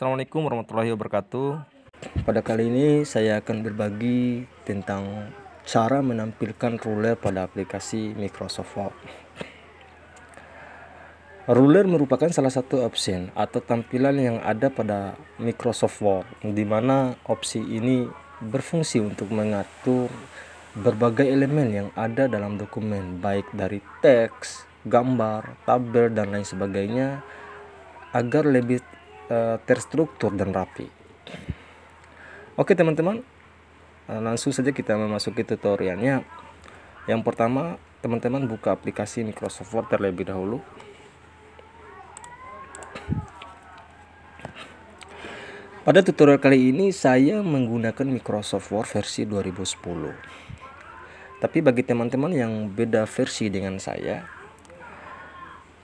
Assalamualaikum warahmatullahi wabarakatuh. Pada kali ini saya akan berbagi tentang cara menampilkan ruler pada aplikasi Microsoft Word. Ruler merupakan salah satu opsi atau tampilan yang ada pada Microsoft Word, di mana opsi ini berfungsi untuk mengatur berbagai elemen yang ada dalam dokumen, baik dari teks, gambar, tabel, dan lain sebagainya, agar lebih Eh, terstruktur dan rapi oke teman-teman eh, langsung saja kita memasuki tutorialnya yang pertama teman-teman buka aplikasi Microsoft Word terlebih dahulu Pada tutorial kali ini saya menggunakan Microsoft Word versi 2010. Tapi bagi teman-teman yang beda versi dengan saya,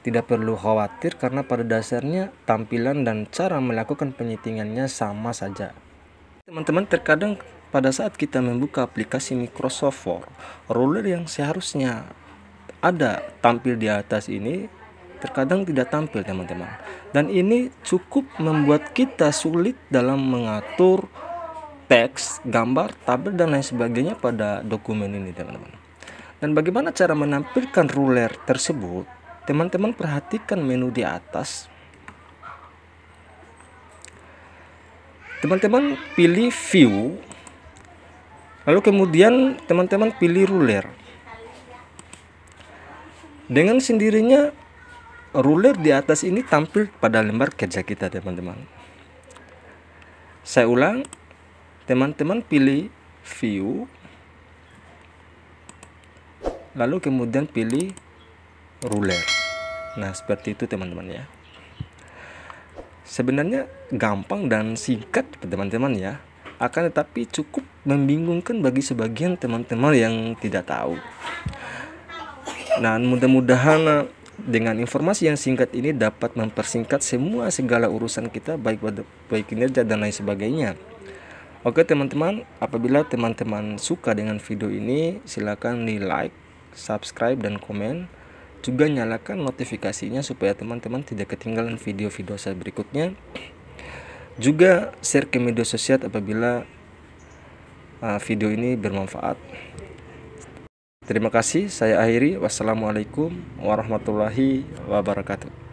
tidak perlu khawatir karena pada dasarnya tampilan dan cara melakukan penyetingannya sama saja. Teman-teman terkadang pada saat kita membuka aplikasi Microsoft Word, ruler yang seharusnya ada tampil di atas ini terkadang tidak tampil teman-teman. Dan ini cukup membuat kita sulit dalam mengatur teks, gambar, tabel dan lain sebagainya pada dokumen ini teman-teman. Dan bagaimana cara menampilkan ruler tersebut? Teman-teman perhatikan menu di atas. Teman-teman pilih view. Lalu kemudian teman-teman pilih ruler. Dengan sendirinya ruler di atas ini tampil pada lembar kerja kita teman-teman. Saya ulang, teman-teman pilih view lalu kemudian pilih ruler. Nah, seperti itu teman-teman ya. Sebenarnya gampang dan singkat teman-teman ya. Akan tetapi cukup membingungkan bagi sebagian teman-teman yang tidak tahu. Nah, mudah-mudahan eh, dengan informasi yang singkat ini dapat mempersingkat semua segala urusan kita baik baik kinerja dan lain sebagainya. Oke teman-teman, apabila teman-teman suka dengan video ini silakan di like, subscribe dan komen juga nyalakan notifikasinya supaya teman-teman tidak ketinggalan video-video saya berikutnya juga share ke media sosial apabila uh, video ini bermanfaat terima kasih saya akhiri wassalamualaikum warahmatullahi wabarakatuh